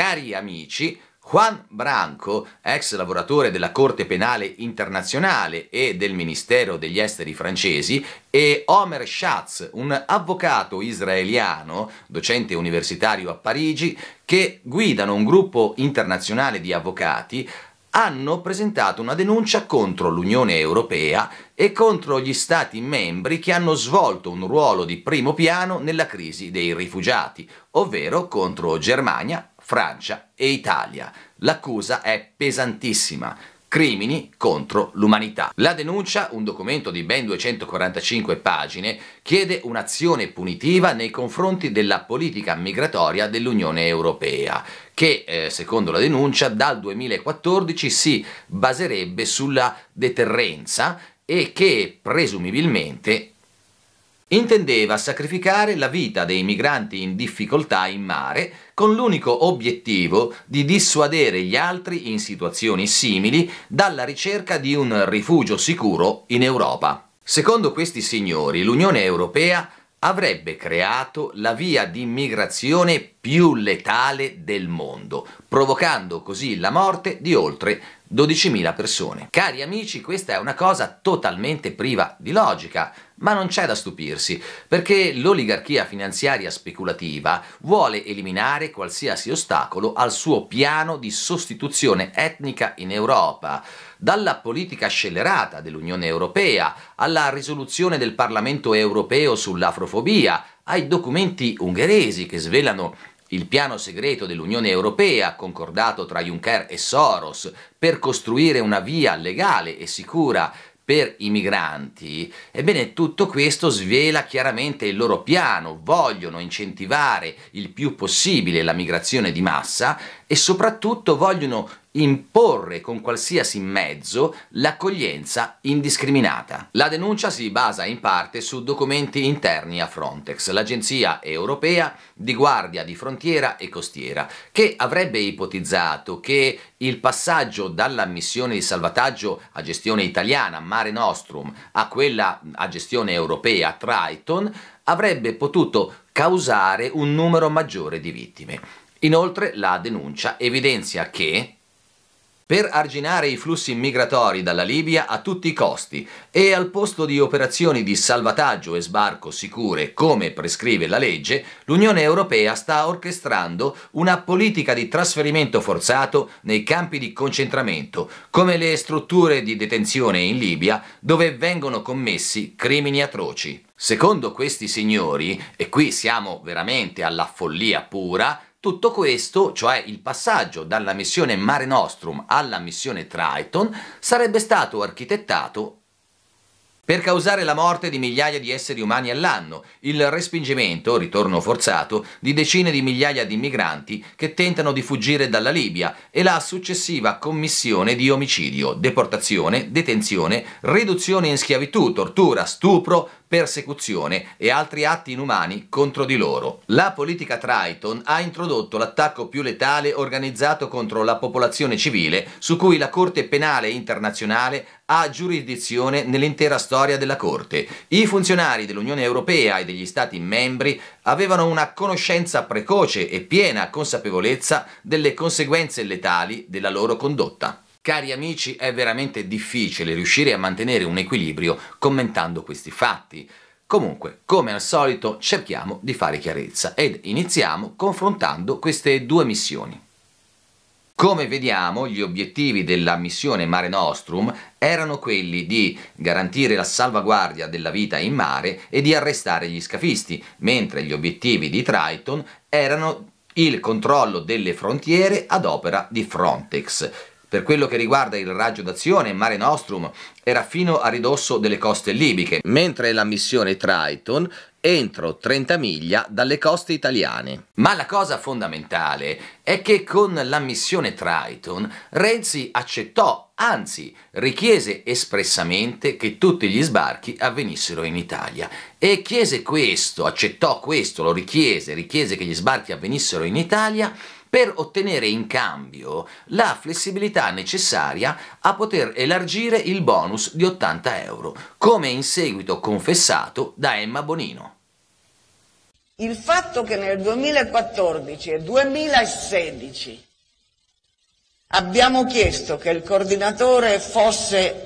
Cari amici, Juan Branco, ex lavoratore della Corte Penale Internazionale e del Ministero degli Esteri francesi, e Omer Schatz, un avvocato israeliano, docente universitario a Parigi, che guidano un gruppo internazionale di avvocati, hanno presentato una denuncia contro l'Unione Europea e contro gli Stati membri che hanno svolto un ruolo di primo piano nella crisi dei rifugiati, ovvero contro Germania, Francia e Italia. L'accusa è pesantissima. Crimini contro l'umanità. La denuncia, un documento di ben 245 pagine, chiede un'azione punitiva nei confronti della politica migratoria dell'Unione Europea, che, eh, secondo la denuncia, dal 2014 si baserebbe sulla deterrenza e che presumibilmente Intendeva sacrificare la vita dei migranti in difficoltà in mare con l'unico obiettivo di dissuadere gli altri in situazioni simili dalla ricerca di un rifugio sicuro in Europa. Secondo questi signori l'Unione Europea avrebbe creato la via di immigrazione più letale del mondo, provocando così la morte di oltre 12.000 persone. Cari amici, questa è una cosa totalmente priva di logica, ma non c'è da stupirsi, perché l'oligarchia finanziaria speculativa vuole eliminare qualsiasi ostacolo al suo piano di sostituzione etnica in Europa, dalla politica scellerata dell'Unione Europea alla risoluzione del Parlamento europeo sull'afrofobia, ai documenti ungheresi che svelano il piano segreto dell'Unione Europea, concordato tra Juncker e Soros, per costruire una via legale e sicura per i migranti, ebbene tutto questo svela chiaramente il loro piano, vogliono incentivare il più possibile la migrazione di massa e soprattutto vogliono imporre con qualsiasi mezzo l'accoglienza indiscriminata. La denuncia si basa in parte su documenti interni a Frontex, l'agenzia europea di guardia di frontiera e costiera, che avrebbe ipotizzato che il passaggio dalla missione di salvataggio a gestione italiana Mare Nostrum a quella a gestione europea Triton avrebbe potuto causare un numero maggiore di vittime. Inoltre la denuncia evidenzia che per arginare i flussi migratori dalla Libia a tutti i costi e al posto di operazioni di salvataggio e sbarco sicure come prescrive la legge, l'Unione Europea sta orchestrando una politica di trasferimento forzato nei campi di concentramento, come le strutture di detenzione in Libia dove vengono commessi crimini atroci. Secondo questi signori, e qui siamo veramente alla follia pura, tutto questo, cioè il passaggio dalla missione Mare Nostrum alla missione Triton, sarebbe stato architettato per causare la morte di migliaia di esseri umani all'anno, il respingimento, ritorno forzato, di decine di migliaia di migranti che tentano di fuggire dalla Libia e la successiva commissione di omicidio, deportazione, detenzione, riduzione in schiavitù, tortura, stupro, persecuzione e altri atti inumani contro di loro. La politica Triton ha introdotto l'attacco più letale organizzato contro la popolazione civile su cui la Corte Penale Internazionale ha giurisdizione nell'intera storia della Corte. I funzionari dell'Unione Europea e degli Stati membri avevano una conoscenza precoce e piena consapevolezza delle conseguenze letali della loro condotta. Cari amici, è veramente difficile riuscire a mantenere un equilibrio commentando questi fatti. Comunque, come al solito, cerchiamo di fare chiarezza ed iniziamo confrontando queste due missioni. Come vediamo, gli obiettivi della missione Mare Nostrum erano quelli di garantire la salvaguardia della vita in mare e di arrestare gli scafisti, mentre gli obiettivi di Triton erano il controllo delle frontiere ad opera di Frontex. Per quello che riguarda il raggio d'azione, Mare Nostrum era fino a ridosso delle coste libiche, mentre la missione Triton entro 30 miglia dalle coste italiane. Ma la cosa fondamentale è che con la missione Triton Renzi accettò, anzi richiese espressamente che tutti gli sbarchi avvenissero in Italia e chiese questo, accettò questo, lo richiese, richiese che gli sbarchi avvenissero in Italia per ottenere in cambio la flessibilità necessaria a poter elargire il bonus di 80 euro, come in seguito confessato da Emma Bonino. Il fatto che nel 2014 e 2016 abbiamo chiesto che il coordinatore fosse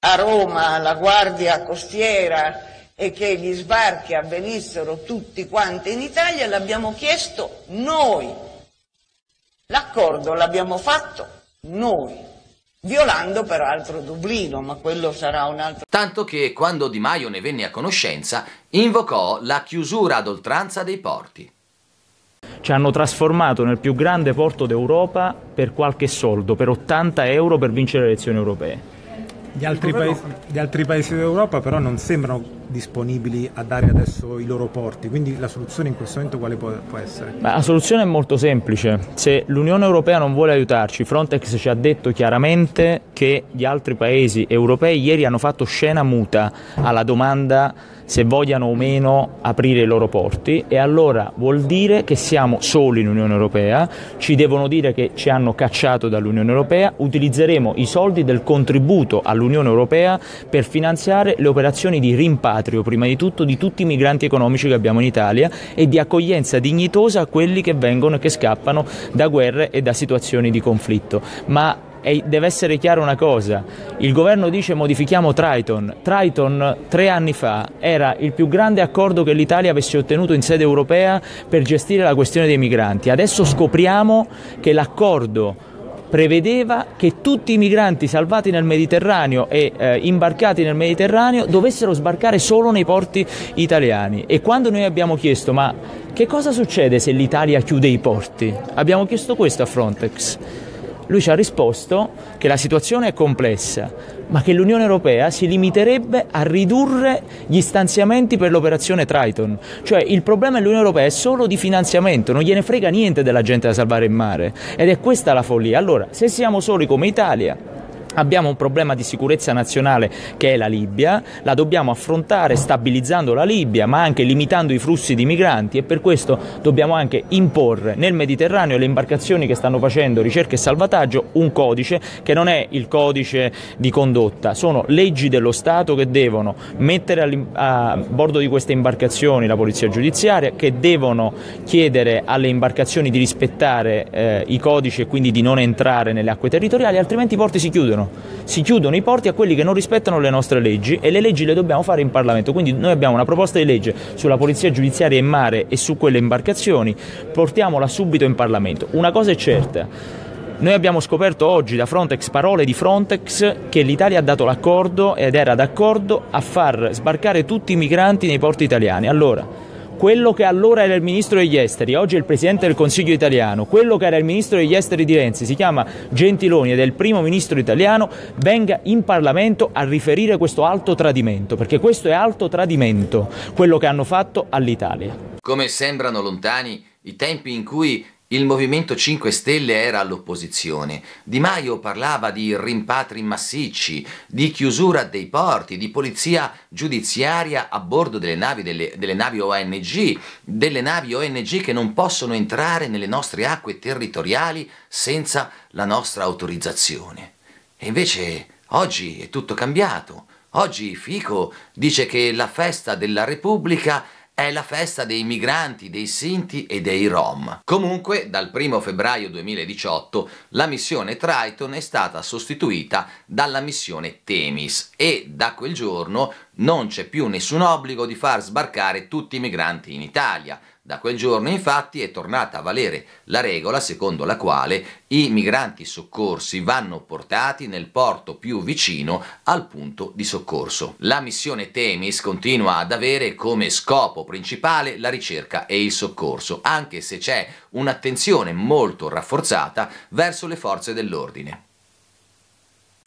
a Roma, alla Guardia Costiera, e che gli sbarchi avvenissero tutti quanti in Italia, l'abbiamo chiesto noi, L'accordo l'abbiamo fatto noi, violando peraltro Dublino, ma quello sarà un altro... Tanto che quando Di Maio ne venne a conoscenza, invocò la chiusura ad oltranza dei porti. Ci hanno trasformato nel più grande porto d'Europa per qualche soldo, per 80 euro per vincere le elezioni europee. Gli altri, paesi, gli altri paesi d'Europa però non sembrano disponibili a dare adesso i loro porti, quindi la soluzione in questo momento quale può, può essere? Ma la soluzione è molto semplice, se l'Unione Europea non vuole aiutarci, Frontex ci ha detto chiaramente che gli altri paesi europei ieri hanno fatto scena muta alla domanda se vogliano o meno aprire i loro porti e allora vuol dire che siamo soli in Unione Europea, ci devono dire che ci hanno cacciato dall'Unione Europea, utilizzeremo i soldi del contributo all'Unione Europea per finanziare le operazioni di rimpatrio rimpatrio, prima di tutto, di tutti i migranti economici che abbiamo in Italia e di accoglienza dignitosa a quelli che vengono e che scappano da guerre e da situazioni di conflitto. Ma e deve essere chiara una cosa, il governo dice modifichiamo Triton, Triton tre anni fa era il più grande accordo che l'Italia avesse ottenuto in sede europea per gestire la questione dei migranti, adesso scopriamo che l'accordo prevedeva che tutti i migranti salvati nel Mediterraneo e eh, imbarcati nel Mediterraneo dovessero sbarcare solo nei porti italiani. E quando noi abbiamo chiesto ma che cosa succede se l'Italia chiude i porti? Abbiamo chiesto questo a Frontex. Lui ci ha risposto che la situazione è complessa, ma che l'Unione Europea si limiterebbe a ridurre gli stanziamenti per l'operazione Triton. Cioè il problema dell'Unione Europea è solo di finanziamento, non gliene frega niente della gente da salvare in mare. Ed è questa la follia. Allora, se siamo soli come Italia, Abbiamo un problema di sicurezza nazionale che è la Libia, la dobbiamo affrontare stabilizzando la Libia ma anche limitando i flussi di migranti e per questo dobbiamo anche imporre nel Mediterraneo alle imbarcazioni che stanno facendo ricerca e salvataggio un codice che non è il codice di condotta, sono leggi dello Stato che devono mettere a bordo di queste imbarcazioni la polizia giudiziaria, che devono chiedere alle imbarcazioni di rispettare eh, i codici e quindi di non entrare nelle acque territoriali, altrimenti i porti si chiudono. Si chiudono i porti a quelli che non rispettano le nostre leggi e le leggi le dobbiamo fare in Parlamento. Quindi noi abbiamo una proposta di legge sulla polizia giudiziaria in mare e su quelle imbarcazioni, portiamola subito in Parlamento. Una cosa è certa. Noi abbiamo scoperto oggi da Frontex, parole di Frontex, che l'Italia ha dato l'accordo ed era d'accordo a far sbarcare tutti i migranti nei porti italiani. Allora, quello che allora era il ministro degli esteri, oggi è il presidente del Consiglio italiano, quello che era il ministro degli esteri di Renzi, si chiama Gentiloni ed è il primo ministro italiano, venga in Parlamento a riferire questo alto tradimento, perché questo è alto tradimento, quello che hanno fatto all'Italia. Come sembrano lontani i tempi in cui il Movimento 5 Stelle era all'opposizione. Di Maio parlava di rimpatri massicci, di chiusura dei porti, di polizia giudiziaria a bordo delle navi, delle, delle navi, ONG, delle navi ONG che non possono entrare nelle nostre acque territoriali senza la nostra autorizzazione. E invece oggi è tutto cambiato. Oggi Fico dice che la festa della Repubblica è la festa dei migranti, dei Sinti e dei Rom. Comunque, dal 1 febbraio 2018, la missione Triton è stata sostituita dalla missione Temis e da quel giorno non c'è più nessun obbligo di far sbarcare tutti i migranti in Italia, da quel giorno infatti è tornata a valere la regola secondo la quale i migranti soccorsi vanno portati nel porto più vicino al punto di soccorso. La missione Temis continua ad avere come scopo principale la ricerca e il soccorso, anche se c'è un'attenzione molto rafforzata verso le forze dell'ordine.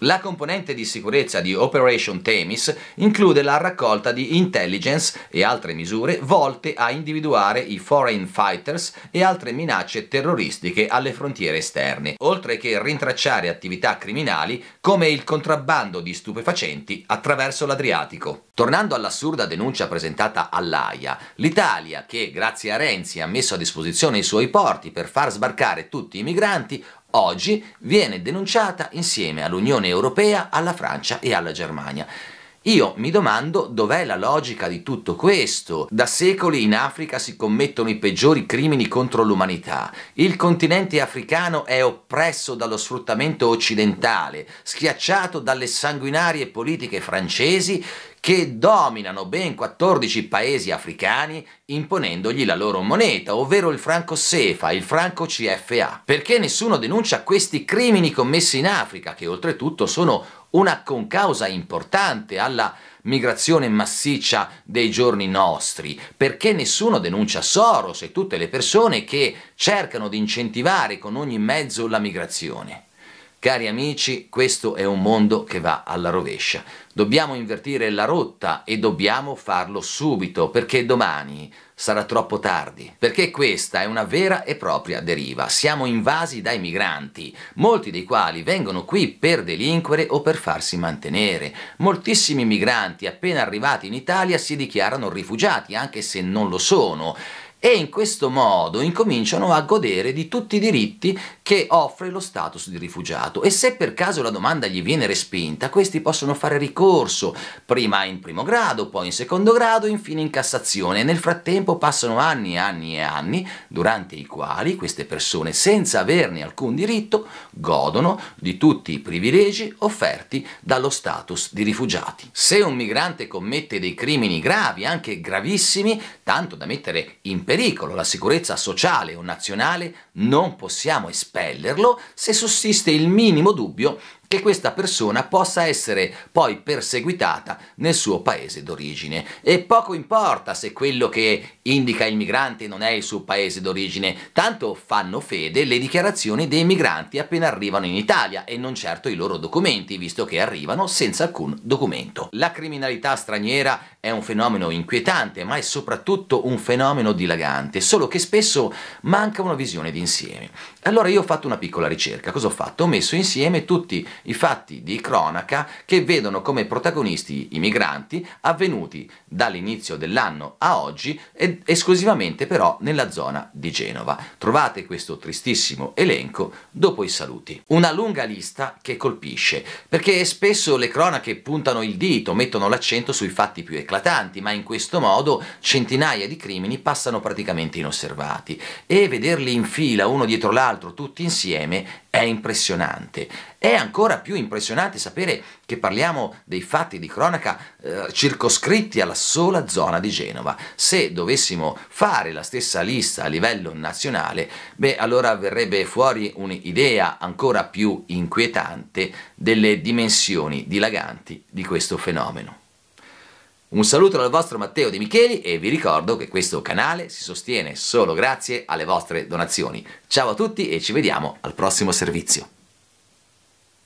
La componente di sicurezza di Operation Themis include la raccolta di intelligence e altre misure volte a individuare i foreign fighters e altre minacce terroristiche alle frontiere esterne, oltre che rintracciare attività criminali come il contrabbando di stupefacenti attraverso l'Adriatico. Tornando all'assurda denuncia presentata all'AIA, l'Italia, che grazie a Renzi ha messo a disposizione i suoi porti per far sbarcare tutti i migranti, oggi viene denunciata insieme all'Unione Europea, alla Francia e alla Germania. Io mi domando dov'è la logica di tutto questo. Da secoli in Africa si commettono i peggiori crimini contro l'umanità. Il continente africano è oppresso dallo sfruttamento occidentale, schiacciato dalle sanguinarie politiche francesi che dominano ben 14 paesi africani imponendogli la loro moneta, ovvero il franco SEFA, il franco CFA. Perché nessuno denuncia questi crimini commessi in Africa, che oltretutto sono una concausa importante alla migrazione massiccia dei giorni nostri, perché nessuno denuncia Soros e tutte le persone che cercano di incentivare con ogni mezzo la migrazione. Cari amici, questo è un mondo che va alla rovescia. Dobbiamo invertire la rotta e dobbiamo farlo subito, perché domani sarà troppo tardi, perché questa è una vera e propria deriva. Siamo invasi dai migranti, molti dei quali vengono qui per delinquere o per farsi mantenere. Moltissimi migranti appena arrivati in Italia si dichiarano rifugiati, anche se non lo sono e in questo modo incominciano a godere di tutti i diritti che offre lo status di rifugiato e se per caso la domanda gli viene respinta, questi possono fare ricorso, prima in primo grado, poi in secondo grado, infine in Cassazione e nel frattempo passano anni e anni e anni durante i quali queste persone senza averne alcun diritto godono di tutti i privilegi offerti dallo status di rifugiati. Se un migrante commette dei crimini gravi, anche gravissimi, tanto da mettere in pericolo pericolo la sicurezza sociale o nazionale, non possiamo espellerlo se sussiste il minimo dubbio che questa persona possa essere poi perseguitata nel suo paese d'origine. E poco importa se quello che indica il migrante non è il suo paese d'origine, tanto fanno fede le dichiarazioni dei migranti appena arrivano in Italia e non certo i loro documenti, visto che arrivano senza alcun documento. La criminalità straniera è un fenomeno inquietante, ma è soprattutto un fenomeno dilagante, solo che spesso manca una visione d'insieme. Allora io ho fatto una piccola ricerca, cosa ho fatto? Ho messo insieme tutti i fatti di cronaca che vedono come protagonisti i migranti avvenuti dall'inizio dell'anno a oggi ed esclusivamente però nella zona di Genova. Trovate questo tristissimo elenco dopo i saluti. Una lunga lista che colpisce, perché spesso le cronache puntano il dito, mettono l'accento sui fatti più eclatanti, ma in questo modo centinaia di crimini passano praticamente inosservati e vederli in fila uno dietro l'altro tutti insieme è impressionante. È ancora più impressionante sapere che parliamo dei fatti di cronaca eh, circoscritti alla sola zona di Genova. Se dovessimo fare la stessa lista a livello nazionale, beh allora verrebbe fuori un'idea ancora più inquietante delle dimensioni dilaganti di questo fenomeno. Un saluto dal vostro Matteo Di Micheli e vi ricordo che questo canale si sostiene solo grazie alle vostre donazioni. Ciao a tutti e ci vediamo al prossimo servizio.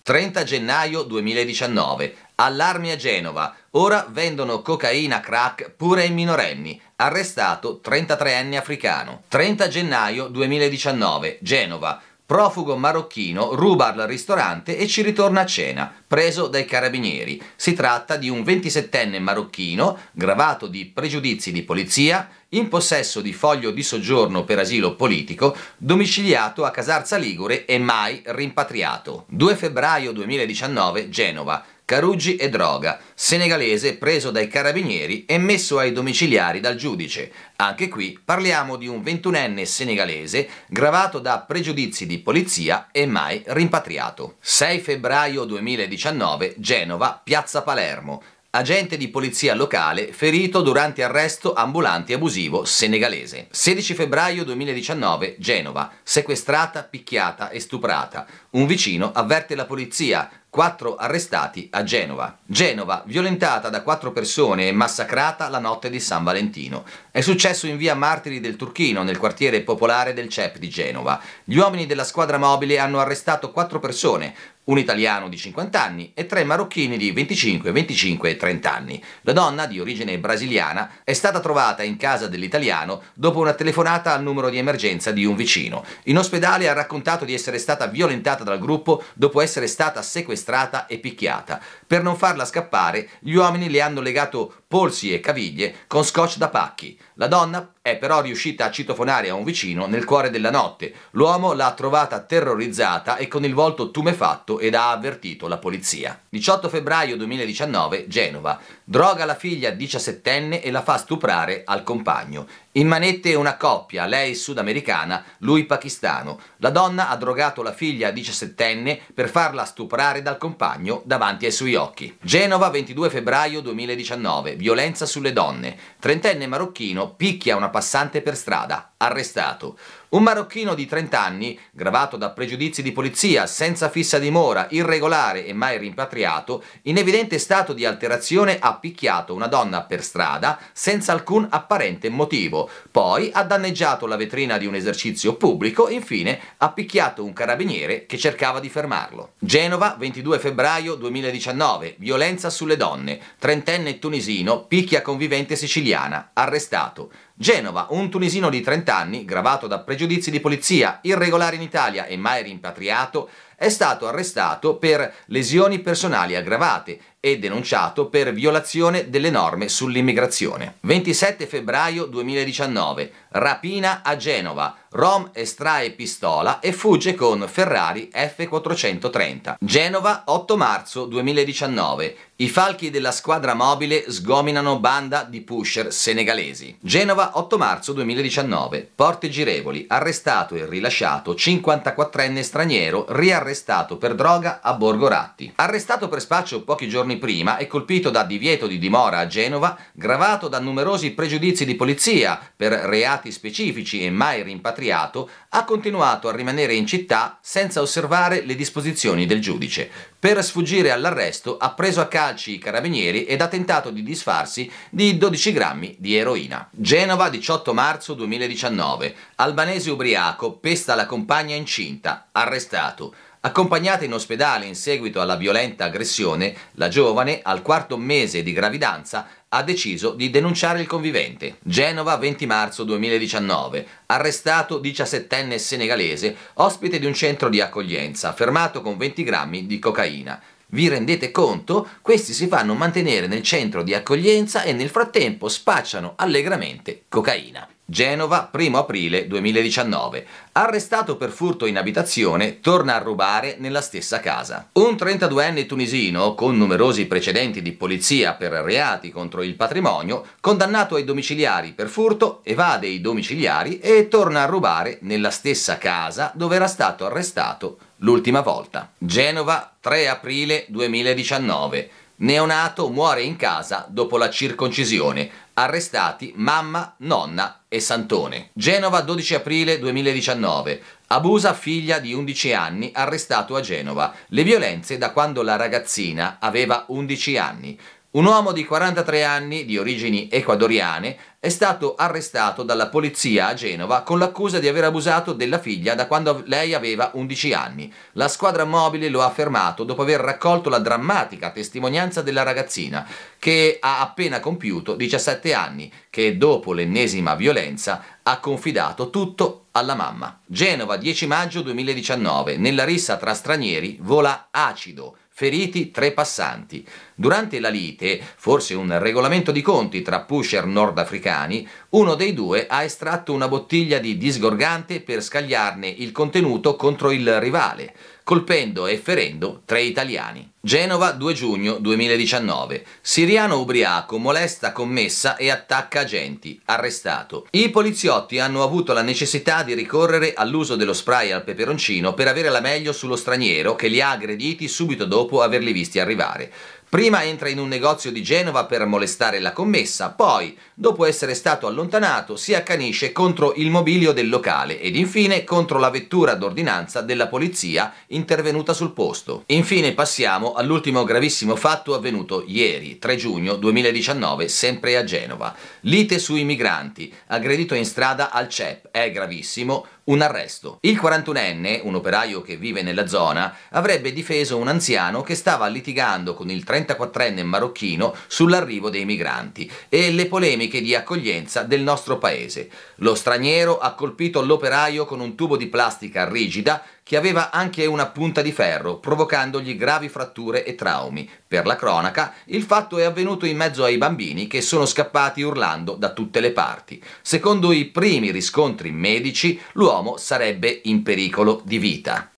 30 gennaio 2019. Allarmi a Genova. Ora vendono cocaina crack pure ai minorenni. Arrestato 33enne africano. 30 gennaio 2019. Genova. Profugo marocchino ruba al ristorante e ci ritorna a cena, preso dai carabinieri. Si tratta di un 27enne marocchino, gravato di pregiudizi di polizia, in possesso di foglio di soggiorno per asilo politico, domiciliato a Casarza Ligure e mai rimpatriato. 2 febbraio 2019, Genova. Carugi e droga, senegalese preso dai carabinieri e messo ai domiciliari dal giudice. Anche qui parliamo di un ventunenne senegalese gravato da pregiudizi di polizia e mai rimpatriato. 6 febbraio 2019, Genova, Piazza Palermo. Agente di polizia locale ferito durante arresto ambulante abusivo senegalese. 16 febbraio 2019, Genova. Sequestrata, picchiata e stuprata. Un vicino avverte la polizia Quattro arrestati a Genova. Genova, violentata da quattro persone e massacrata la notte di San Valentino. È successo in via Martiri del Turchino, nel quartiere popolare del CEP di Genova. Gli uomini della squadra mobile hanno arrestato quattro persone, un italiano di 50 anni e tre marocchini di 25, 25 e 30 anni. La donna, di origine brasiliana, è stata trovata in casa dell'italiano dopo una telefonata al numero di emergenza di un vicino. In ospedale ha raccontato di essere stata violentata dal gruppo dopo essere stata sequestrata sequestrata e picchiata. Per non farla scappare, gli uomini le hanno legato polsi e caviglie con scotch da pacchi. La donna è però riuscita a citofonare a un vicino nel cuore della notte. L'uomo l'ha trovata terrorizzata e con il volto tumefatto ed ha avvertito la polizia. 18 febbraio 2019, Genova. Droga la figlia 17enne e la fa stuprare al compagno. In manette una coppia, lei sudamericana, lui pakistano. La donna ha drogato la figlia 17enne per farla stuprare dal compagno davanti ai suoi occhi. Genova 22 febbraio 2019, violenza sulle donne. Trentenne marocchino picchia una passante per strada, arrestato. Un marocchino di 30 anni, gravato da pregiudizi di polizia, senza fissa dimora, irregolare e mai rimpatriato, in evidente stato di alterazione ha picchiato una donna per strada senza alcun apparente motivo, poi ha danneggiato la vetrina di un esercizio pubblico, infine ha picchiato un carabiniere che cercava di fermarlo. Genova, 22 febbraio 2019, violenza sulle donne, trentenne tunisino picchia convivente siciliana, arrestato. Genova, un tunisino di 30 anni, gravato da pregiudizi di polizia, irregolare in Italia e mai rimpatriato, è stato arrestato per lesioni personali aggravate e denunciato per violazione delle norme sull'immigrazione. 27 febbraio 2019, rapina a Genova, Rom estrae pistola e fugge con Ferrari F430. Genova 8 marzo 2019, i falchi della squadra mobile sgominano banda di pusher senegalesi. Genova 8 marzo 2019, Porte Girevoli, arrestato e rilasciato 54enne straniero riarrestato per droga a Borgoratti. Arrestato per spaccio pochi giorni giorni prima e colpito da divieto di dimora a Genova, gravato da numerosi pregiudizi di polizia per reati specifici e mai rimpatriato, ha continuato a rimanere in città senza osservare le disposizioni del giudice. Per sfuggire all'arresto ha preso a calci i carabinieri ed ha tentato di disfarsi di 12 grammi di eroina. Genova, 18 marzo 2019. Albanese ubriaco pesta la compagna incinta, arrestato. Accompagnata in ospedale in seguito alla violenta aggressione, la giovane, al quarto mese di gravidanza, ha deciso di denunciare il convivente. Genova, 20 marzo 2019. Arrestato 17enne senegalese, ospite di un centro di accoglienza, fermato con 20 grammi di cocaina. Vi rendete conto? Questi si fanno mantenere nel centro di accoglienza e nel frattempo spacciano allegramente cocaina. Genova, 1 aprile 2019. Arrestato per furto in abitazione, torna a rubare nella stessa casa. Un 32enne tunisino, con numerosi precedenti di polizia per reati contro il patrimonio, condannato ai domiciliari per furto, evade i domiciliari e torna a rubare nella stessa casa dove era stato arrestato l'ultima volta. Genova, 3 aprile 2019. Neonato muore in casa dopo la circoncisione, Arrestati mamma, nonna e Santone. Genova 12 aprile 2019. Abusa figlia di 11 anni arrestato a Genova. Le violenze da quando la ragazzina aveva 11 anni. Un uomo di 43 anni, di origini ecuadoriane, è stato arrestato dalla polizia a Genova con l'accusa di aver abusato della figlia da quando lei aveva 11 anni. La squadra mobile lo ha fermato dopo aver raccolto la drammatica testimonianza della ragazzina, che ha appena compiuto 17 anni, che dopo l'ennesima violenza ha confidato tutto alla mamma. Genova, 10 maggio 2019. Nella rissa tra stranieri vola acido feriti tre passanti. Durante la lite, forse un regolamento di conti tra pusher nordafricani, uno dei due ha estratto una bottiglia di disgorgante per scagliarne il contenuto contro il rivale colpendo e ferendo tre italiani. Genova 2 giugno 2019. Siriano ubriaco molesta commessa e attacca agenti. Arrestato. I poliziotti hanno avuto la necessità di ricorrere all'uso dello spray al peperoncino per avere la meglio sullo straniero che li ha aggrediti subito dopo averli visti arrivare. Prima entra in un negozio di Genova per molestare la commessa, poi, dopo essere stato allontanato, si accanisce contro il mobilio del locale ed infine contro la vettura d'ordinanza della polizia intervenuta sul posto. Infine passiamo all'ultimo gravissimo fatto avvenuto ieri, 3 giugno 2019, sempre a Genova. Lite sui migranti, aggredito in strada al CEP, è gravissimo, un arresto. Il 41enne, un operaio che vive nella zona, avrebbe difeso un anziano che stava litigando con il 34enne marocchino sull'arrivo dei migranti e le polemiche di accoglienza del nostro paese. Lo straniero ha colpito l'operaio con un tubo di plastica rigida che aveva anche una punta di ferro, provocandogli gravi fratture e traumi. Per la cronaca, il fatto è avvenuto in mezzo ai bambini che sono scappati urlando da tutte le parti. Secondo i primi riscontri medici, l'uomo sarebbe in pericolo di vita.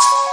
you